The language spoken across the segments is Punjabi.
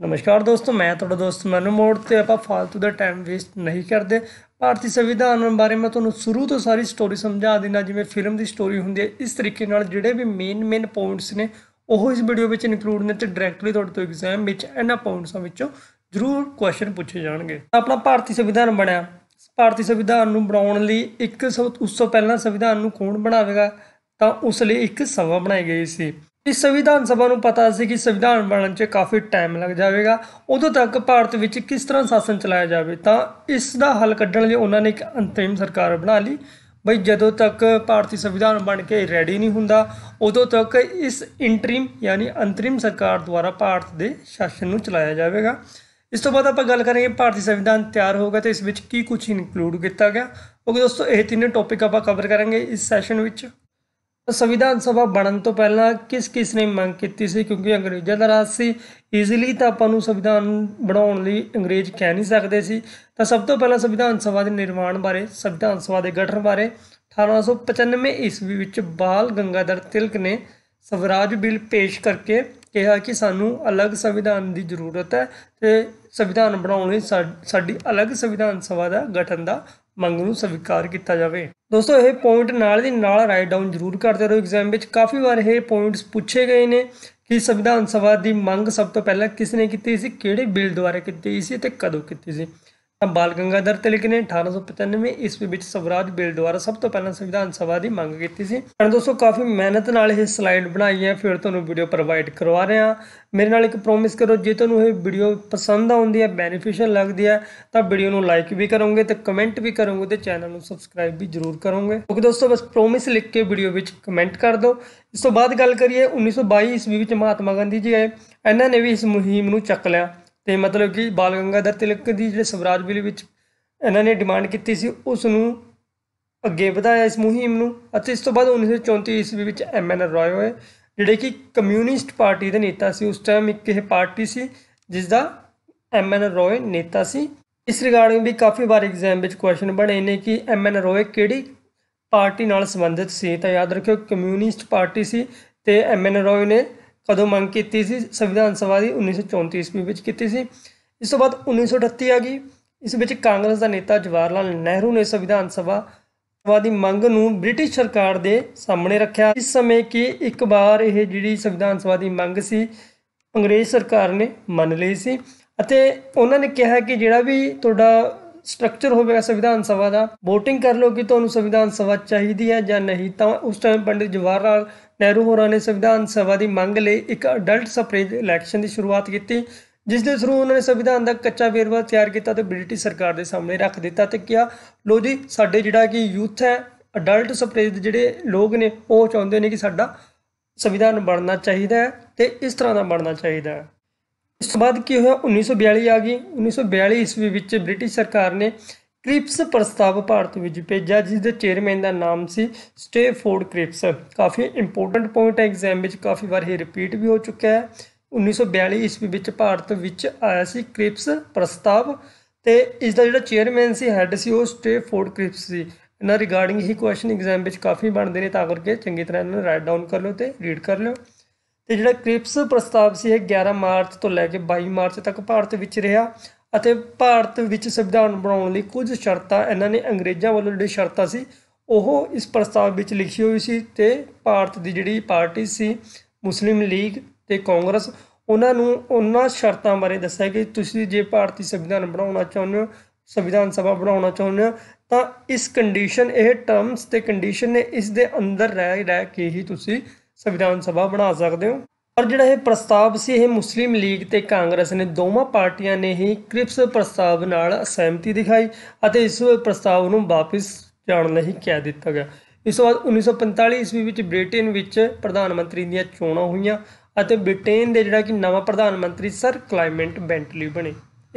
ਨਮਸਕਾਰ ਦੋਸਤੋ ਮੈਂ ਤੁਹਾਡਾ ਦੋਸਤ ਮਨੂ ਮੋੜ ਤੇ ਆਪਾਂ ਫालतू ਦਾ ਟਾਈਮ ਵੇਸਟ ਨਹੀਂ ਕਰਦੇ ਭਾਰਤੀ ਸੰਵਿਧਾਨ ਬਾਰੇ ਮੈਂ ਤੁਹਾਨੂੰ ਸ਼ੁਰੂ ਤੋਂ ਸਾਰੀ ਸਟੋਰੀ ਸਮਝਾ ਦਿੰਦਾ ਜਿਵੇਂ ਫਿਲਮ ਦੀ ਸਟੋਰੀ ਹੁੰਦੀ ਹੈ ਇਸ ਤਰੀਕੇ ਨਾਲ ਜਿਹੜੇ ਵੀ ਮੇਨ ਮੇਨ ਪੁਆਇੰਟਸ ਨੇ ਉਹ ਇਸ ਵੀਡੀਓ ਵਿੱਚ ਇਨਕਲੂਡ ਨੇ ਤੇ ਡਾਇਰੈਕਟਲੀ ਤੁਹਾਡੇ ਤੋਂ ਐਗਜ਼ਾਮ ਵਿੱਚ ਇਹਨਾਂ ਪੁਆਇੰਟਸਾਂ ਵਿੱਚੋਂ ਜ਼ਰੂਰ ਕੁਐਸਚਨ ਪੁੱਛੇ ਜਾਣਗੇ ਆਪਣਾ ਭਾਰਤੀ ਸੰਵਿਧਾਨ ਬਣਿਆ ਭਾਰਤੀ ਸੰਵਿਧਾਨ ਨੂੰ ਬਣਾਉਣ ਲਈ ਇੱਕ ਉਸ ਤੋਂ ਪਹਿਲਾਂ ਸੰਵਿਧਾਨ ਨੂੰ ਕੌਣ ਬਣਾਵੇਗਾ ਤਾਂ ਉਸ ਲਈ ਇੱਕ ਸਭਾ ਬਣਾਈ ਗਈ ਸੀ ਇਸ ਸੰਵਿਧਾਨ ਸਭਾ ਨੂੰ ਪਤਾ ਸੀ ਕਿ ਸੰਵਿਧਾਨ ਬਣਨ 'ਚ ਕਾਫੀ ਟਾਈਮ ਲੱਗ ਜਾਵੇਗਾ ਉਦੋਂ ਤੱਕ ਭਾਰਤ ਵਿੱਚ ਕਿਸ ਤਰ੍ਹਾਂ ਸ਼ਾਸਨ ਚਲਾਇਆ ਜਾਵੇ ਤਾਂ ਇਸ ਦਾ ਹੱਲ ਕੱਢਣ ਲਈ ਉਹਨਾਂ ਨੇ ਇੱਕ ਅੰਤਰਿਮ ਸਰਕਾਰ ਬਣਾ ਲਈ ਬਈ ਜਦੋਂ ਤੱਕ ਭਾਰਤੀ ਸੰਵਿਧਾਨ ਬਣ ਕੇ ਰੈਡੀ ਨਹੀਂ ਹੁੰਦਾ ਉਦੋਂ ਤੱਕ ਇਸ ਇੰਟਰਿਮ ਯਾਨੀ ਅੰਤਰਿਮ ਸਰਕਾਰ ਦੁਆਰਾ ਭਾਰਤ ਦੇ ਸ਼ਾਸਨ ਨੂੰ ਚਲਾਇਆ ਜਾਵੇਗਾ ਇਸ ਤੋਂ ਬਾਅਦ ਆਪਾਂ ਗੱਲ ਕਰਾਂਗੇ ਭਾਰਤੀ ਸੰਵਿਧਾਨ ਤਿਆਰ ਹੋਗਾ ਤੇ ਇਸ ਵਿੱਚ ਕੀ ਕੁਝ ਇਨਕਲੂਡ ਕੀਤਾ ਗਿਆ ਓਕੇ ਦੋਸਤੋ ਇਹ ਤਿੰਨੇ ਟੌਪਿਕ ਆਪਾਂ ਕਵਰ ਕਰਾਂਗੇ ਇਸ ਸੈਸ਼ਨ ਵਿੱਚ ਸੰਵਿਧਾਨ ਸਭਾ ਬਣਨ ਤੋਂ ਪਹਿਲਾਂ ਕਿਸ ਕਿਸ ਨੇ ਮੰਗ ਕੀਤੀ ਸੀ ਕਿਉਂਕਿ ਅੰਗਰੇਜ਼ਾਂ ਦਾ ਰਾਜ ਸੀ ਈਜ਼ੀਲੀ ਤਾਂ ਆਪਾਂ ਨੂੰ ਸੰਵਿਧਾਨ ਬਣਾਉਣ ਲਈ ਅੰਗਰੇਜ਼ ਕਹਿ ਨਹੀਂ ਸਕਦੇ ਸੀ ਤਾਂ ਸਭ ਤੋਂ ਪਹਿਲਾਂ ਸੰਵਿਧਾਨ ਸਭਾ ਦੇ ਨਿਰਮਾਣ ਬਾਰੇ ਸੰਵਿਧਾਨ ਸਭਾ ਦੇ ਗਠਨ ਬਾਰੇ 1895 ਈਸਵੀ ਵਿੱਚ ਬਾਲ ਗੰਗਾਧਰ ਤਿਲਕ ਨੇ ਸਵਰਾਜ ਬਿੱਲ ਪੇਸ਼ ਕਰਕੇ ਕਿਹਾ ਕਿ ਸਾਨੂੰ ਅਲੱਗ ਸੰਵਿਧਾਨ ਦੀ ਜ਼ਰੂਰਤ ਹੈ ਤੇ ਸੰਵਿਧਾਨ ਬਣਾਉਣ ਲਈ ਸਾਡੀ ਅਲੱਗ ਸੰਵਿਧਾਨ ਸਭਾ ਦਾ ਗਠਨ ਦਾ ਮੰਗ ਨੂੰ ਸਵੀਕਾਰ ਕੀਤਾ ਜਾਵੇ ਦੋਸਤੋ ਇਹ ਪੁਆਇੰਟ ਨਾਲ ਦੀ ਨਾਲ ਰਾਈਟ ਡਾਊਨ ਜ਼ਰੂਰ ਕਰਦੇ ਰਹੋ ਐਗਜ਼ਾਮ ਵਿੱਚ ਕਾਫੀ ਵਾਰ ਇਹ ਪੁਆਇੰਟਸ ਪੁੱਛੇ ਗਏ ਨੇ ਕਿ ਸੰਵਿਧਾਨ ਸਭਾ ਦੀ ਮੰਗ ਸਭ ਤੋਂ ਪਹਿਲਾਂ ਕਿਸ ਨੇ ਕੀਤੀ ਸੀ ਕਿਹੜੇ ਬਿੱਲ ਦੁਆਰਾ ਕੀਤੀ ਸੀ ਤੇ ਕਦੋਂ ਕੀਤੀ ਸੀ ਬਾਲ ਗੰਗਾਧਰ ਤਿਲਕ ਨੇ 1895 ਇਸ ਵਿੱਚ ਸਵਰਾਜ ਬਿੱਲ ਦੁਆਰਾ ਸਭ ਤੋਂ ਪਹਿਲਾਂ ਸੰਵਿਧਾਨ ਸਭਾ ਦੀ ਮੰਗ ਕੀਤੀ ਸੀ ਤਾਂ ਦੋਸਤੋ ਕਾਫੀ ਮਿਹਨਤ ਨਾਲ ਇਹ ਸਲਾਈਡ ਬਣਾਈ ਹੈ ਫਿਰ ਤੁਹਾਨੂੰ ਵੀਡੀਓ ਪ੍ਰੋਵਾਈਡ ਕਰਵਾ ਰਹੇ ਹਾਂ ਮੇਰੇ ਨਾਲ ਇੱਕ ਪ੍ਰੋਮਿਸ ਕਰੋ ਜੇ ਤੁਹਾਨੂੰ ਇਹ ਵੀਡੀਓ ਪਸੰਦ ਆਉਂਦੀ ਹੈ ਬੈਨੀਫੀਸ਼ੀਅਲ ਲੱਗਦੀ ਹੈ ਤਾਂ ਵੀਡੀਓ ਨੂੰ ਲਾਈਕ ਵੀ ਕਰੋਗੇ ਤੇ ਕਮੈਂਟ ਵੀ ਕਰੋਗੇ ਤੇ ਚੈਨਲ ਨੂੰ ਸਬਸਕ੍ਰਾਈਬ ਵੀ ਜ਼ਰੂਰ ਕਰੋਗੇ ਓਕੇ ਦੋਸਤੋ ਬਸ ਪ੍ਰੋਮਿਸ ਲਿਖ ਕੇ ਵੀਡੀਓ ਵਿੱਚ ਕਮੈਂਟ ਕਰ ਦਿਓ ਇਸ ਤੋਂ ਬਾਅਦ ਗੱਲ ਕਰੀਏ 1922 ਈਸਵੀ ਵਿੱਚ ਮਹਾਤਮਾ ਗਾਂਧੀ ਜੀ ਆਏ ਇਹਨਾਂ ਨੇ ਵੀ ਇਸ ਮੁਹਿੰਮ ਨੂੰ ਚੱਕ ਲਿਆ ਤੇ ਮਤਲਬ ਕਿ ਬਾਲ ਗੰਗਾਧਰ ਤਿਲਕ ਦੀ ਜਿਹੜੇ ਸਵਰਾਜ ਬਿੱਲ ਵਿੱਚ ਇਹਨਾਂ ਨੇ ਡਿਮਾਂਡ ਕੀਤੀ ਸੀ ਉਸ ਨੂੰ ਅੱਗੇ ਵਧਾਇਆ ਇਸ ਮੁਹਿੰਮ ਨੂੰ ਅਤੇ ਇਸ ਤੋਂ ਬਾਅਦ 1934 ਈਸਵੀ ਵਿੱਚ ਐਮ ਐਨ ਰਾਏ ਹੋਏ ਜਿਹੜੇ ਕਿ ਕਮਿਊਨਿਸਟ ਪਾਰਟੀ ਦੇ ਨੇਤਾ ਸੀ ਉਸ ਟਾਈਮ ਇੱਕ ਇਹ ਪਾਰਟੀ ਸੀ ਜਿਸ ਦਾ ਐਮ ਐਨ ਰਾਏ ਨੇਤਾ ਸੀ ਇਸ ਰਿਗਾਰਡਿੰਗ ਵੀ ਕਾਫੀ ਵਾਰ ਐਗਜ਼ਾਮ ਵਿੱਚ ਕੁਐਸਚਨ ਬਣੇ ਨੇ ਕਿ ਐਮ ਐਨ ਰਾਏ ਕਿਹੜੀ ਪਾਰਟੀ ਨਾਲ ਸੰਬੰਧਿਤ ਸੀ ਤਾਂ ਯਾਦ ਰੱਖਿਓ ਕਮਿਊਨਿਸਟ ਪਾਰਟੀ ਸੀ ਤੇ ਐਮ ਐਨ ਰਾਏ ਨੇ ਕਦੋਂ ਮੰਗ ਕੀਤੀ ਸੀ ਸੰਵਿਧਾਨ ਸਭਾ ਦੀ 1934 ਈਸਵੀ ਵਿੱਚ ਕੀਤੀ ਸੀ ਇਸ ਤੋਂ ਬਾਅਦ 1938 ਆ ਗਈ ਇਸ ਵਿੱਚ ਕਾਂਗਰਸ ਦਾ ਨੇਤਾ ਜਵਾਹਰ ਲਾਲ ਨਹਿਰੂ ਨੇ ਸੰਵਿਧਾਨ ਸਭਾ ਦੀ ਮੰਗ ਨੂੰ ਬ੍ਰਿਟਿਸ਼ ਸਰਕਾਰ ਦੇ ਸਾਹਮਣੇ ਰੱਖਿਆ ਇਸ ਸਮੇਂ ਕਿ ਇੱਕ ਵਾਰ ਇਹ ਜਿਹੜੀ ਸੰਵਿਧਾਨ ਸਭਾ ਦੀ ਮੰਗ ਸੀ ਅੰਗਰੇਜ਼ ਸਰਕਾਰ ਨੇ ਮੰਨ ਲਈ ਸੀ ਅਤੇ ਉਹਨਾਂ ਨੇ ਕਿਹਾ ਕਿ ਜਿਹੜਾ ਵੀ ਤੁਹਾਡਾ ਸਟਰਕਚਰ ਹੋਵੇਗਾ ਸੰਵਿਧਾਨ ਸਭਾ ਦਾ VOTING ਕਰ ਲੋ ਕਿ ਤੁਹਾਨੂੰ ਸੰਵਿਧਾਨ ਸਭਾ ਚਾਹੀਦੀ ਹੈ ਜਾਂ ਨਹੀਂ ਤਾਂ ਉਸ ਟਾਈਮ ਪੰਡਿਤ ਜਵਾਹਰ ਲਾਲ ਨਹਿਰੂ ਹੋਰਾਂ ਨੇ ਸੰਵਿਧਾਨ ਸਭਾ ਦੀ ਮੰਗ ਲਈ ਇੱਕ ਅਡਲਟ ਸਪਰੇਜ ਇਲੈਕਸ਼ਨ ਦੀ ਸ਼ੁਰੂਆਤ ਕੀਤੀ ਜਿਸ ਦੇ ਥਰੂ ਉਹਨਾਂ ਨੇ ਸੰਵਿਧਾਨ ਦਾ ਕੱਚਾ ਵੇਰਵਾ ਤਿਆਰ ਕੀਤਾ ਤੇ ਬ੍ਰਿਟਿਸ਼ ਸਰਕਾਰ ਦੇ ਸਾਹਮਣੇ ਰੱਖ ਦਿੱਤਾ ਤੇ ਕਿਹਾ ਲੋ ਜੀ ਸਾਡੇ ਜਿਹੜਾ ਕਿ ਯੂਥ ਹੈ ਅਡਲਟ ਸਪਰੇਜ ਦੇ ਜਿਹੜੇ ਲੋਕ ਨੇ ਉਹ ਚਾਹੁੰਦੇ ਨੇ ਕਿ ਸਾਡਾ ਸੰਵਿਧਾਨ ਬਣਨਾ ਚਾਹੀਦਾ ਹੈ ਤੇ ਇਸ ਤਰ੍ਹਾਂ ਦਾ ਬਣਨਾ ਚਾਹੀਦਾ ਹੈ ਇਸ ਤੋਂ ਬਾਅਦ ਕੀ ਹੋਇਆ 1942 ਆ ਗਈ 1942 ਈਸਵੀ ਵਿੱਚ ਬ੍ਰਿਟਿਸ਼ ਸਰਕਾਰ ਨੇ ਕ੍ਰਿਪਸ ਪ੍ਰਸਤਾਵ ਭਾਰਤ ਵਿੱਚ ਭੇਜਿਆ ਜਿਸ ਦੇ ਚੇਅਰਮੈਨ ਦਾ ਨਾਮ ਸੀ ਸਟੇਫੋਰਡ ਕ੍ਰਿਪਸ ਕਾਫੀ ਇੰਪੋਰਟੈਂਟ ਪੁਆਇੰਟ ਹੈ ਐਗਜ਼ਾਮ ਵਿੱਚ ਕਾਫੀ ਵਾਰ ਇਹ ਰਿਪੀਟ ਵੀ ਹੋ ਚੁੱਕਾ ਹੈ 1942 ਈਸਵੀ ਵਿੱਚ ਭਾਰਤ ਵਿੱਚ ਆਇਆ ਸੀ ਕ੍ਰਿਪਸ ਪ੍ਰਸਤਾਵ ਤੇ ਇਸ ਦਾ ਜਿਹੜਾ ਚੇਅਰਮੈਨ ਸੀ ਹੈੱਡ ਸੀ ਉਹ ਸਟੇਫੋਰਡ ਕ੍ਰਿਪਸ ਸੀ ਇਹਨਾਂ ਰਿਗਾਰਡਿੰਗ ਹੀ ਕੁਐਸਚਨ ਐਗਜ਼ਾਮ ਵਿੱਚ ਕਾਫੀ ਬਣਦੇ ਨੇ ਤਾਂ ਕਰਕੇ ਚੰਗੀ ਤਰ੍ਹਾਂ ਇਹਨਾਂ ਨੂੰ ਰਾਈਟ ਡਾਊਨ ਕਰ ਲਓ ਤੇ ਰੀਡ ਕਰ ਲਓ ਤੇ ਜਿਹੜਾ ਕ੍ਰਿਪਸ ਪ੍ਰਸਤਾਵ ਸੀ ਇਹ 11 ਮਾਰਚ ਤੋਂ ਲੈ ਕੇ 22 ਮਾਰਚ ਤੱਕ ਭਾਰਤ ਵਿੱਚ ਰਿਹਾ ਅਤੇ ਭਾਰਤ ਵਿੱਚ ਸੰਵਿਧਾਨ ਬਣਾਉਣ ਲਈ ਕੁਝ ਸ਼ਰਤਾਂ ਇਹਨਾਂ ਨੇ ਅੰਗਰੇਜ਼ਾਂ ਵੱਲੋਂ ਜਿਹੜੀ ਸ਼ਰਤਾਂ ਸੀ ਉਹ ਇਸ ਪ੍ਰਸਤਾਵ ਵਿੱਚ ਲਿਖੀ ਹੋਈ ਸੀ ਤੇ ਭਾਰਤ ਦੀ ਜਿਹੜੀ ਪਾਰਟੀ ਸੀ ਮੁਸਲਿਮ ਲੀਗ ਤੇ ਕਾਂਗਰਸ ਉਹਨਾਂ ਨੂੰ ਉਹਨਾਂ ਸ਼ਰਤਾਂ ਬਾਰੇ ਦੱਸਿਆ ਕਿ ਤੁਸੀਂ ਜੇ ਭਾਰਤੀ ਸੰਵਿਧਾਨ ਬਣਾਉਣਾ ਚਾਹੁੰਦੇ ਹੋ ਸੰਵਿਧਾਨ ਸਭਾ ਬਣਾਉਣਾ ਚਾਹੁੰਦੇ ਹੋ ਤਾਂ ਇਸ ਕੰਡੀਸ਼ਨ ਇਹ ਟਰਮਸ ਤੇ ਕੰਡੀਸ਼ਨ ਨੇ ਇਸ ਦੇ ਅੰਦਰ ਰਹਿ ਰਹਿ ਕੇ ਹੀ ਤੁਸੀਂ ਸੰਵਿਧਾਨ ਸਭਾ ਬਣਾ ਸਕਦੇ ਹੋ ਪਰ ਜਿਹੜਾ ਇਹ ਪ੍ਰਸਤਾਵ ਸੀ ਇਹ ਮੁਸਲਿਮ ਲੀਗ ਤੇ ਕਾਂਗਰਸ ਨੇ ਦੋਵਾਂ ਪਾਰਟੀਆਂ ਨੇ ਹੀ ਕ੍ਰਿਪਸ ਪ੍ਰਸਤਾਵ ਨਾਲ ਅਸਹਿਮਤੀ ਦਿਖਾਈ ਅਤੇ ਇਸ ਪ੍ਰਸਤਾਵ ਨੂੰ ਵਾਪਸ ਜਾਣ ਲਈ ਕਹਿ ਦਿੱਤਾ ਗਿਆ ਇਸ ਤੋਂ ਬਾਅਦ 1945 ਈਸਵੀ ਵਿੱਚ ਬ੍ਰਿਟੇਨ ਵਿੱਚ ਪ੍ਰਧਾਨ ਮੰਤਰੀ ਦੀਆਂ ਚੋਣਾਂ ਹੋਈਆਂ ਅਤੇ ਬ੍ਰਿਟੇਨ ਦੇ ਜਿਹੜਾ ਕਿ ਨਵਾਂ ਪ੍ਰਧਾਨ ਮੰਤਰੀ ਸਰ ਕਲਾਈਮੈਂਟ ਬੈਂਟਲੀ ਬਣੇ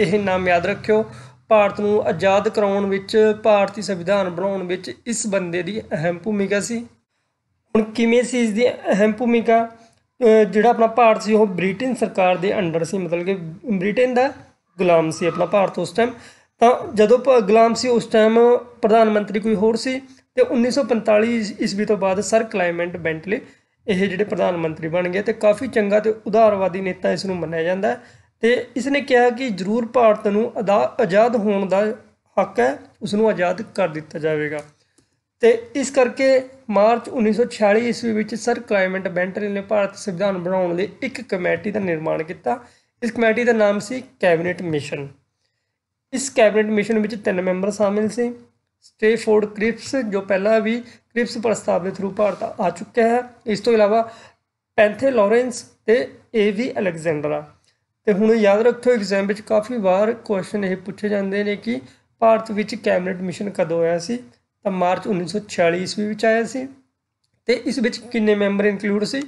ਇਹ ਨਾਮ ਯਾਦ ਰੱਖਿਓ ਭਾਰਤ ਨੂੰ ਆਜ਼ਾਦ ਕਰਾਉਣ ਵਿੱਚ ਭਾਰਤੀ ਸੰਵਿਧਾਨ ਬਣਾਉਣ ਵਿੱਚ ਇਸ ਬੰਦੇ ਦੀ ਅਹਿਮ ਭੂਮਿਕਾ ਸੀ ਹੁਣ ਕਿਵੇਂ ਸੀ ਇਸ ਦੀ ਅਹਿਮ ਭੂਮਿਕਾ ਜਿਹੜਾ ਆਪਣਾ ਭਾਰਤ ਸੀ ਉਹ ਬ੍ਰਿਟੇਨ ਸਰਕਾਰ ਦੇ ਅੰਡਰ ਸੀ ਮਤਲਬ ਕਿ ਬ੍ਰਿਟੇਨ ਦਾ ਗੁਲਾਮ ਸੀ ਆਪਣਾ ਭਾਰਤ ਉਸ ਟਾਈਮ ਤਾਂ ਜਦੋਂ ਗੁਲਾਮ ਸੀ ਉਸ ਟਾਈਮ ਪ੍ਰਧਾਨ ਮੰਤਰੀ ਕੋਈ ਹੋਰ ਸੀ ਤੇ 1945 ਈਸਵੀ ਤੋਂ ਬਾਅਦ ਸਰ ਕਲਾਈਮੈਂਟ ਬੈਂਟਲੇ ਇਹ ਜਿਹੜੇ ਪ੍ਰਧਾਨ ਮੰਤਰੀ ਬਣ ਗਏ ਤੇ ਕਾਫੀ ਚੰਗਾ ਤੇ ਉਦਾਰਵਾਦੀ ਨੇਤਾ ਇਸ ਨੂੰ ਮੰਨਿਆ ਜਾਂਦਾ ਤੇ ਇਸ ਨੇ ਕਿਹਾ ਕਿ ਜ਼ਰੂਰ ਭਾਰਤ ਨੂੰ ਆਜ਼ਾਦ ਹੋਣ ਦਾ ਹੱਕ ਹੈ ਉਸ ਨੂੰ ਆਜ਼ਾਦ ਕਰ ਦਿੱਤਾ ਜਾਵੇਗਾ ਤੇ ਇਸ ਕਰਕੇ ਮਾਰਚ 1946 ਈਸਵੀ ਵਿੱਚ ਸਰ ਕਲਾਈਮੈਂਟ ਬੈਂਟਰੀ ਨੇ ਭਾਰਤ ਸੰਵਿਧਾਨ ਬਣਾਉਣ ਲਈ ਇੱਕ ਕਮੇਟੀ ਦਾ ਨਿਰਮਾਣ ਕੀਤਾ ਇਸ ਕਮੇਟੀ ਦਾ ਨਾਮ ਸੀ ਕੈਬਨਿਟ ਮਿਸ਼ਨ ਇਸ ਕੈਬਨਿਟ ਮਿਸ਼ਨ ਵਿੱਚ ਤਿੰਨ ਮੈਂਬਰ ਸ਼ਾਮਿਲ ਸੀ ਸਟੇਫੋਰਡ ਕ੍ਰਿਪਸ ਜੋ ਪਹਿਲਾਂ ਵੀ ਕ੍ਰਿਪਸ ਪ੍ਰਸਤਾਵ ਦੇ ਥਰੂ ਭਾਰਤ ਆ ਚੁੱਕਿਆ ਹੈ ਇਸ ਤੋਂ ਇਲਾਵਾ ਪੈਂਥੇ ਲਾਰੈਂਸ ਤੇ ਏ ਵੀ ਅਲੈਗਜ਼ੈਂਡਰਾ ਤੇ ਹੁਣ ਯਾਦ ਰੱਖੋ ਐਗਜ਼ਾਮ ਵਿੱਚ ਕਾਫੀ ਵਾਰ ਕੁਐਸਚਨ ਇਹ ਪੁੱਛੇ ਜਾਂਦੇ ਨੇ ਕਿ ਭਾਰਤ ਵਿੱਚ ਕੈਬਨਿਟ ਮਿਸ਼ਨ ਕਦੋਂ ਆਇਆ ਸੀ ਤਾਂ ਮਾਰਚ 1946 ਈਸਵੀ ਵਿੱਚ ਆਇਆ ਸੀ ਤੇ ਇਸ ਵਿੱਚ ਕਿੰਨੇ ਮੈਂਬਰ ਇਨਕਲੂਡ ਸੀ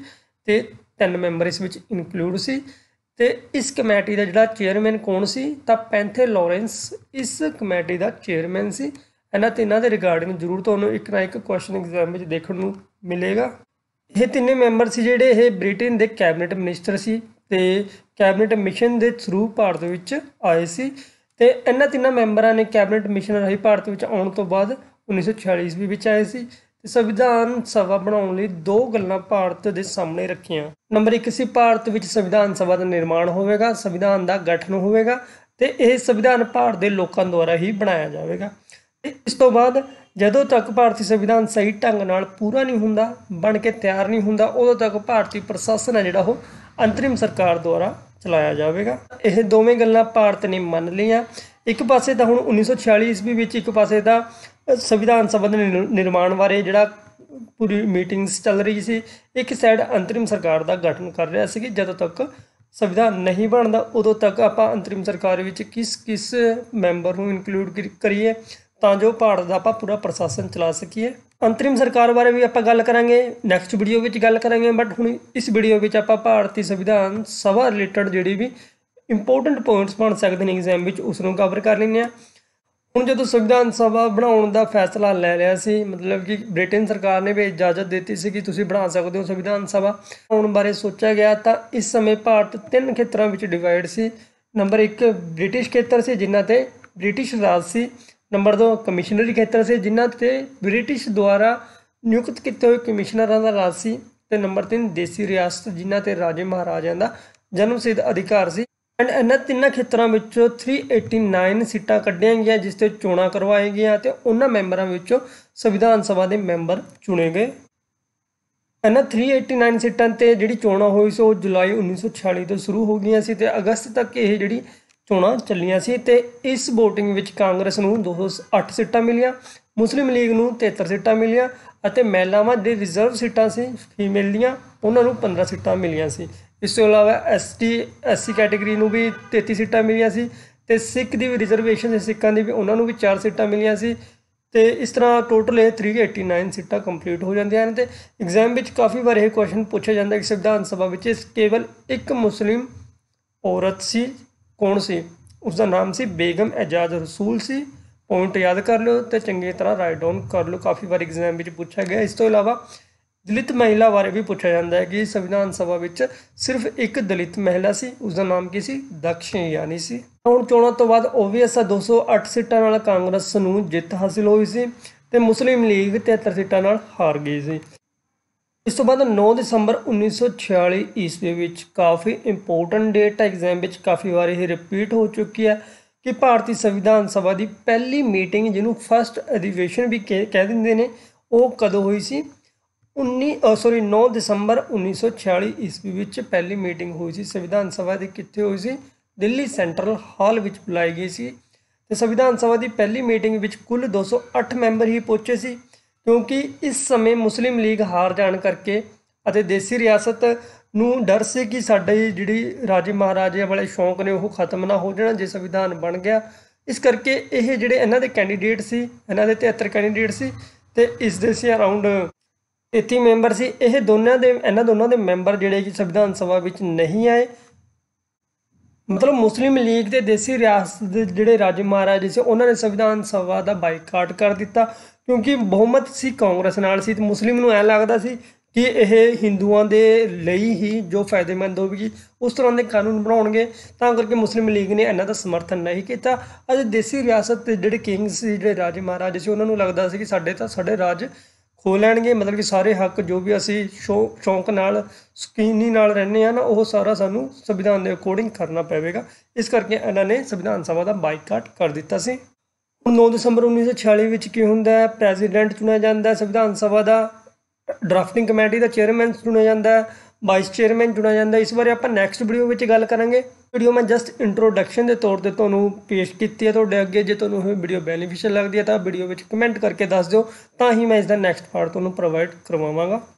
ਤੇ ਤਿੰਨ ਮੈਂਬਰ ਇਸ ਵਿੱਚ ਇਨਕਲੂਡ ਸੀ ਤੇ ਇਸ ਕਮੇਟੀ ਦਾ ਜਿਹੜਾ ਚੇਅਰਮੈਨ ਕੌਣ ਸੀ ਤਾਂ ਪੈਂਥੇ ਲਾਰੈਂਸ ਇਸ ਕਮੇਟੀ ਦਾ ਚੇਅਰਮੈਨ ਸੀ ਇਹਨਾਂ ਤਿੰਨਾਂ ਦੇ ਰਿਗਾਰਡਿੰਗ ਜ਼ਰੂਰ ਤੁਹਾਨੂੰ ਇੱਕ ਨਾ ਇੱਕ ਕੁਐਸਚਨ ਐਗਜ਼ਾਮ ਵਿੱਚ ਦੇਖਣ ਨੂੰ ਮਿਲੇਗਾ ਇਹ ਤਿੰਨੇ ਮੈਂਬਰ ਸੀ ਜਿਹੜੇ ਇਹ ਬ੍ਰਿਟੇਨ ਦੇ ਕੈਬਨਿਟ ਮਿਨਿਸਟਰ ਸੀ ਤੇ ਕੈਬਨਿਟ ਮਿਸ਼ਨ ਦੇ ਥਰੂ ਭਾਰਤ ਵਿੱਚ ਆਏ ਸੀ ਤੇ ਇਹਨਾਂ ਤਿੰਨਾਂ ਮੈਂਬਰਾਂ ਨੇ ਕੈਬਨਿਟ ਮਿਸ਼ਨ ਰਾਹੀਂ ਭਾਰਤ ਵਿੱਚ ਆਉਣ ਤੋਂ ਬਾਅਦ 1946 ਵਿੱਚ ਆਏ ਸੀ ਤੇ ਸੰਵਿਧਾਨ ਸਭਾ ਬਣਾਉਣ ਲਈ ਦੋ ਗੱਲਾਂ ਭਾਰਤ ਦੇ ਸਾਹਮਣੇ ਰੱਖੀਆਂ ਨੰਬਰ 1 ਸੀ ਭਾਰਤ ਵਿੱਚ ਸੰਵਿਧਾਨ ਸਭਾ ਦਾ ਨਿਰਮਾਣ ਹੋਵੇਗਾ ਸੰਵਿਧਾਨ ਦਾ ਗਠਨ ਹੋਵੇਗਾ ਤੇ ਇਹ ਸੰਵਿਧਾਨ ਭਾਰਤ ਦੇ ਲੋਕਾਂ ਦੁਆਰਾ ਹੀ ਬਣਾਇਆ ਜਾਵੇਗਾ ਇਸ ਤੋਂ ਬਾਅਦ ਜਦੋਂ ਤੱਕ ਭਾਰਤੀ ਸੰਵਿਧਾਨ ਸਹੀ ਢੰਗ ਨਾਲ ਪੂਰਾ ਨਹੀਂ ਹੁੰਦਾ ਬਣ ਕੇ ਤਿਆਰ ਨਹੀਂ ਹੁੰਦਾ ਉਦੋਂ ਤੱਕ ਭਾਰਤੀ ਪ੍ਰਸ਼ਾਸਨ ਹੈ ਜਿਹੜਾ ਉਹ ਅੰਤਰਿਮ ਸਰਕਾਰ ਦੁਆਰਾ ਚਲਾਇਆ ਜਾਵੇਗਾ ਇਹ ਦੋਵੇਂ ਗੱਲਾਂ ਭਾਰਤ ਨੇ ਮੰਨ ਲਈਆਂ ਇੱਕ ਪਾਸੇ ਤਾਂ ਹੁਣ 1946 ਈਸਵੀ ਵਿੱਚ ਇੱਕ ਪਾਸੇ ਤਾਂ ਸੰਵਿਧਾਨ ਸਬੰਧ ਨਿਰਮਾਣ ਬਾਰੇ ਜਿਹੜਾ ਪੂਰੀ ਮੀਟਿੰਗਸ ਚੱਲ ਰਹੀ ਸੀ ਇੱਕ ਸਾਈਡ ਅੰਤਰਿਮ ਸਰਕਾਰ ਦਾ ਗਠਨ ਕਰ ਰਿਹਾ ਸੀ ਕਿ ਜਦੋਂ ਤੱਕ ਸੰਵਿਧਾਨ ਨਹੀਂ ਬਣਦਾ ਉਦੋਂ ਤੱਕ ਆਪਾਂ ਅੰਤਰਿਮ ਸਰਕਾਰ ਵਿੱਚ ਕਿਸ ਕਿਸ ਮੈਂਬਰ ਨੂੰ ਇਨਕਲੂਡ ਕਰੀਏ ਤਾਂ ਜੋ ਭਾਰਤ ਦਾ ਆਪਾਂ ਪੂਰਾ ਪ੍ਰਸ਼ਾਸਨ ਚਲਾ ਸਕੀਏ ਅੰਤਰਿਮ ਸਰਕਾਰ ਬਾਰੇ ਵੀ ਆਪਾਂ ਗੱਲ ਕਰਾਂਗੇ ਨੈਕਸਟ ਵੀਡੀਓ ਵਿੱਚ ਗੱਲ ਕਰਾਂਗੇ ਬਟ ਹੁਣ ਇਸ ਵੀਡੀਓ ਵਿੱਚ ਆਪਾਂ ਭਾਰਤੀ ਸੰਵਿਧਾਨ ਸਭਾ ਰਿਲੇਟਡ ਜਿਹੜੀ ਵੀ ਇੰਪੋਰਟੈਂਟ ਪੁਆਇੰਟਸ ਬਣ ਸਕਦੇ ਨੇ ਐਗਜ਼ਾਮ ਵਿੱਚ ਉਸ ਨੂੰ ਕਵਰ ਕਰ ਲੈਂਦੇ ਆ ਹੁਣ ਜਦੋਂ ਸੰਵਿਧਾਨ ਸਭਾ ਬਣਾਉਣ ਦਾ ਫੈਸਲਾ ਲੈ ਲਿਆ ਸੀ ਮਤਲਬ ਕਿ ਬ੍ਰਿਟੇਨ ਸਰਕਾਰ ਨੇ ਵੀ ਇਜਾਜ਼ਤ ਦਿੱਤੀ ਸੀ ਕਿ ਤੁਸੀਂ ਬਣਾ ਸਕਦੇ ਹੋ ਸੰਵਿਧਾਨ ਸਭਾ ਹੁਣ ਬਾਰੇ ਸੋਚਿਆ ਗਿਆ ਤਾਂ ਇਸ ਸਮੇਂ ਭਾਰਤ ਤਿੰਨ ਖੇਤਰਾਂ ਵਿੱਚ ਡਿਵਾਈਡ ਸੀ ਨੰਬਰ 1 ਬ੍ਰਿਟਿਸ਼ ਖੇਤਰ ਸੀ ਜਿਨ੍ਹਾਂ ਤੇ ਬ੍ਰਿਟਿਸ਼ ਰਾਜ ਸੀ ਨੰਬਰ 2 ਕਮਿਸ਼ਨਰੀ ਖੇਤਰ ਸੇ ਜਿਨ੍ਹਾਂ ਤੇ ਬ੍ਰਿਟਿਸ਼ ਦੁਆਰਾ ਨਿਯੁਕਤ ਕੀਤੇ ਹੋਏ ਕਮਿਸ਼ਨਰਾਂ ਦਾ ਰਾਜ ਸੀ ਤੇ ਨੰਬਰ 3 ਦੇਸੀ ਰਿਆਸਤ ਜਿਨ੍ਹਾਂ ਤੇ ਰਾਜੇ ਮਹਾਰਾਜਾਂ ਦਾ ਜਨਮ ਸਿੱਧ ਅਧਿਕਾਰ ਸੀ ਐਂਡ ਇਹਨਾਂ ਤਿੰਨਾਂ ਖੇਤਰਾਂ ਵਿੱਚੋਂ 389 ਸੀਟਾਂ ਕੱਢੀਆਂ ਗਈਆਂ ਜਿਸ ਤੇ ਚੋਣਾਂ ਕਰਵਾਈਆਂ ਗਈਆਂ ਤੇ ਉਹਨਾਂ ਮੈਂਬਰਾਂ ਵਿੱਚੋਂ ਸੰਵਿਧਾਨ ਸਭਾ ਦੇ ਮੈਂਬਰ ਚੁਣੇ ਗਏ ਇਹਨਾਂ 389 ਸੀਟਾਂ ਤੇ ਜਿਹੜੀ ਚੋਣਾਂ ਹੋਈ ਸੋ ਜੁਲਾਈ 1946 ਤੋਂ ਸ਼ੁਰੂ ਹੋ ਗਈਆਂ ਸੀ ਤੇ ਅਗਸਤ ਤੱਕ ਇਹ ਜਿਹੜੀ ਚੋਣਾਂ ਚੱਲੀਆਂ ਸੀ ਤੇ ਇਸ VOTING ਵਿੱਚ ਕਾਂਗਰਸ ਨੂੰ 208 ਸੀਟਾਂ ਮਿਲੀਆਂ ਮੁਸਲਿਮ ਲੀਗ ਨੂੰ 73 ਸੀਟਾਂ ਮਿਲੀਆਂ ਅਤੇ ਮਹਿਲਾਵਾਂ ਦੇ ਰਿਜ਼ਰਵ ਸੀਟਾਂ ਸੀ ਫੀਮੇਲ ਦੀਆਂ ਉਹਨਾਂ ਨੂੰ 15 ਸੀਟਾਂ ਮਿਲੀਆਂ ਸੀ ਇਸ ਤੋਂ ਇਲਾਵਾ ਐਸਟੀ ਐਸਸੀ ਕੈਟਾਗਰੀ ਨੂੰ ਵੀ 33 ਸੀਟਾਂ ਮਿਲੀਆਂ ਸੀ ਤੇ ਸਿੱਖ ਦੀ ਵੀ ਰਿਜ਼ਰਵੇਸ਼ਨ ਸੀ ਸਿੱਖਾਂ ਦੀ ਵੀ ਉਹਨਾਂ ਨੂੰ ਵੀ 4 ਸੀਟਾਂ ਮਿਲੀਆਂ ਸੀ ਤੇ ਇਸ ਤਰ੍ਹਾਂ ਟੋਟਲ ਇਹ 389 ਸੀਟਾਂ ਕੰਪਲੀਟ ਹੋ ਜਾਂਦੀਆਂ ਨੇ ਤੇ ਐਗਜ਼ਾਮ ਵਿੱਚ ਕਾਫੀ ਵਾਰ ਇਹ ਕੁਐਸਚਨ ਪੁੱਛਿਆ ਜਾਂਦਾ ਕਿ ਸੰਵਿਧਾਨ ਸਭਾ ਵਿੱਚ ਕੇਵਲ ਇੱਕ ਮੁਸਲਿਮ ਔਰਤ ਸੀ ਕੌਣ ਸੀ ਉਸ ਦਾ ਨਾਮ ਸੀ ਬੇਗਮ ਇਜਾਜ਼ ਰਸੂਲ ਸੀ ਪੁਆਇੰਟ ਯਾਦ ਕਰ ਲਓ ਤੇ ਚੰਗੀ ਤਰ੍ਹਾਂ ਰਾਈਟ ਡਾਊਨ ਕਰ ਲਓ ਕਾਫੀ ਵਾਰ ਐਗਜ਼ਾਮ ਵਿੱਚ ਪੁੱਛਿਆ ਗਿਆ ਇਸ ਤੋਂ ਇਲਾਵਾ ਦਲਿਤ ਮਹਿਲਾ ਬਾਰੇ ਵੀ ਪੁੱਛਿਆ ਜਾਂਦਾ ਹੈ ਕਿ ਸੰਵਿਧਾਨ ਸਭਾ ਵਿੱਚ ਸਿਰਫ ਇੱਕ ਦਲਿਤ ਮਹਿਲਾ ਸੀ ਉਸ ਦਾ ਨਾਮ ਕੀ ਸੀ ਦਕਸ਼ਿਣ ਯਾਨੀ ਸੀ ਹੁਣ ਚੋਣਾਂ ਤੋਂ ਬਾਅਦ ਆ 208 ਸੀਟਾਂ ਨਾਲ ਕਾਂਗਰਸ ਨੂੰ ਜਿੱਤ ਹਾਸਲ ਹੋਈ ਸੀ ਤੇ ਮੁਸਲਿਮ ਲੀਗ 73 ਸੀਟਾਂ ਨਾਲ ਹਾਰ ਗਈ ਸੀ ਇਸ ਤੋਂ ਬਾਅਦ 9 ਦਸੰਬਰ 1946 ਈਸਵੀ ਵਿੱਚ ਕਾਫੀ ਇੰਪੋਰਟੈਂਟ ਡੇਟ ਐਗਜ਼ਾਮ ਵਿੱਚ ਕਾਫੀ ਵਾਰ ਇਹ ਰਿਪੀਟ ਹੋ ਚੁੱਕੀ ਹੈ ਕਿ ਭਾਰਤੀ ਸੰਵਿਧਾਨ ਸਭਾ ਦੀ ਪਹਿਲੀ ਮੀਟਿੰਗ ਜਿਹਨੂੰ ਫਰਸਟ ਅਧਿਵੇਸ਼ਨ ਵੀ ਕਹਿ ਦਿੰਦੇ ਨੇ ਉਹ ਕਦੋਂ ਹੋਈ ਸੀ 19 ਸੌਰੀ 9 ਦਸੰਬਰ 1946 ਈਸਵੀ ਵਿੱਚ ਪਹਿਲੀ ਮੀਟਿੰਗ ਹੋਈ ਸੀ ਸੰਵਿਧਾਨ ਸਭਾ ਦੀ ਕਿੱਥੇ ਹੋਈ ਸੀ ਦਿੱਲੀ ਸੈਂਟਰਲ ਹਾਲ ਵਿੱਚ ਬੁਲਾਈ ਗਈ ਸੀ ਤੇ ਸੰਵਿਧਾਨ ਸਭਾ ਦੀ ਪਹਿਲੀ ਮੀਟਿੰਗ ਵਿੱਚ ਕੁੱਲ 208 ਮੈਂਬਰ ਹੀ ਪਹੁੰਚੇ ਸੀ ਕਿਉਂਕਿ ਇਸ ਸਮੇਂ ਮੁਸਲਿਮ ਲੀਗ ਹਾਰ ਜਾਣ ਕਰਕੇ ਅਤੇ ਦੇਸੀ ਰਿਆਸਤ ਨੂੰ ਡਰ ਸੀ ਕਿ ਸਾਡੇ ਜਿਹੜੀ ਰਾਜੇ ਮਹਾਰਾਜੇ ਵਾਲੇ ਸ਼ੌਂਕ ਨੇ ਉਹ ਖਤਮ ਨਾ ਹੋ ਜਾਣ ਜੇ ਸੰਵਿਧਾਨ ਬਣ ਗਿਆ ਇਸ ਕਰਕੇ ਇਹ ਜਿਹੜੇ ਇਹਨਾਂ ਦੇ ਕੈਂਡੀਡੇਟ ਸੀ ਇਹਨਾਂ ਦੇ 73 ਕੈਂਡੀਡੇਟ ਸੀ ਤੇ ਇਸ ਦੇ ਸੀ ਅਰਾਊਂਡ 80 ਮੈਂਬਰ ਸੀ ਇਹ ਦੋਨਾਂ ਦੇ ਇਹਨਾਂ ਦੋਨਾਂ ਦੇ ਮੈਂਬਰ ਜਿਹੜੇ ਕਿ ਸੰਵਿਧਾਨ ਸਭਾ ਵਿੱਚ ਨਹੀਂ ਆਏ ਮਤਲਬ ਮੁਸਲਿਮ ਲੀਗ ਦੇ ਦੇਸੀ ਰਿਆਸਤ ਦੇ ਜਿਹੜੇ ਰਾਜੇ ਮਹਾਰਾਜੇ ਸੀ ਉਹਨਾਂ ਨੇ ਸੰਵਿਧਾਨ ਸਭਾ ਦਾ ਬਾਈਕਾਟ ਕਰ ਦਿੱਤਾ ਕਿਉਂਕਿ ਬਹੁਮਤ ਸੀ ਕਾਂਗਰਸ ਨਾਲ ਸੀ ਤੇ ਮੁਸਲਿਮ ਨੂੰ ਐ ਲੱਗਦਾ ਸੀ ਕਿ ਇਹ ਹਿੰਦੂਆਂ ਦੇ ਲਈ ਹੀ ਜੋ ਫਾਇਦੇਮੰਦ ਹੋਵੇਗੀ ਉਸ ਤਰ੍ਹਾਂ ਦੇ ਕਾਨੂੰਨ ਬਣਾਉਣਗੇ ਤਾਂ ਕਰਕੇ ਮੁਸਲਿਮ ਲੀਗ ਨੇ ਇਹਨਾਂ ਦਾ ਸਮਰਥਨ ਨਹੀਂ ਕੀਤਾ ਅਜ ਦੇਸੀ ਰਿਆਸਤ ਦੇ ਜਿਹੜੇ ਕਿੰਗਸ ਸੀ ਜਿਹੜੇ ਰਾਜੇ ਮਹਾਰਾਜੇ ਸੀ ਉਹਨਾਂ ਨੂੰ ਲੱਗਦਾ ਸੀ ਕਿ ਸਾਡੇ ਤਾਂ ਸਾਡੇ ਰਾਜ ਖੋ ਲੈਣਗੇ ਮਤਲਬ ਕਿ ਸਾਰੇ ਹੱਕ ਜੋ ਵੀ ਅਸੀਂ ਸ਼ੌਂਕ ਨਾਲ ਸਕੀਨੀ ਨਾਲ ਰਹਿੰਦੇ ਆ ਨਾ ਉਹ ਸਾਰਾ ਸਾਨੂੰ ਸੰਵਿਧਾਨ ਦੇ ਅਕੋਰਡਿੰਗ ਕਰਨਾ ਪਵੇਗਾ ਇਸ ਕਰਕੇ ਇਹਨਾਂ ਨੇ ਸੰਵਿਧਾਨ ਸਭਾ ਦਾ ਬਾਈਕਾਟ ਕਰ ਦਿੱਤਾ ਸੀ 9 ਦਸੰਬਰ 1946 ਵਿੱਚ ਕੀ ਹੁੰਦਾ ਹੈ ਪ੍ਰੈਜ਼ੀਡੈਂਟ ਚੁਣਿਆ ਜਾਂਦਾ ਹੈ ਸੰਵਿਧਾਨ ਸਭਾ ਦਾ ਡਰਾਫਟਿੰਗ ਕਮੇਟੀ ਦਾ ਚੇਅਰਮੈਨ ਚੁਣਿਆ ਜਾਂਦਾ ਹੈ ਵਾਈਸ ਚੇਅਰਮੈਨ ਚੁਣਿਆ ਜਾਂਦਾ ਇਸ ਬਾਰੇ ਆਪਾਂ ਨੈਕਸਟ ਵੀਡੀਓ ਵਿੱਚ ਗੱਲ ਕਰਾਂਗੇ ਵੀਡੀਓ ਮੈਂ ਜਸਟ ਇੰਟਰੋਡਕਸ਼ਨ ਦੇ ਤੌਰ ਤੇ ਤੁਹਾਨੂੰ ਪੇਸ਼ ਕੀਤੀ ਹੈ ਤੁਹਾਡੇ ਅੱਗੇ ਜੇ ਤੁਹਾਨੂੰ ਇਹ ਵੀਡੀਓ ਬੈਨੀਫੀਸ਼ੀਅਲ ਲੱਗਦੀ ਹੈ ਤਾਂ ਵੀਡੀਓ ਵਿੱਚ ਕਮੈਂਟ ਕਰਕੇ ਦੱਸ ਦਿਓ ਤਾਂ ਹੀ ਮੈਂ ਇਸ ਦਾ ਨੈਕਸਟ ਪਾਰਟ ਤੁਹਾਨੂੰ ਪ੍ਰੋਵਾਈਡ ਕਰਵਾਵਾਂਗਾ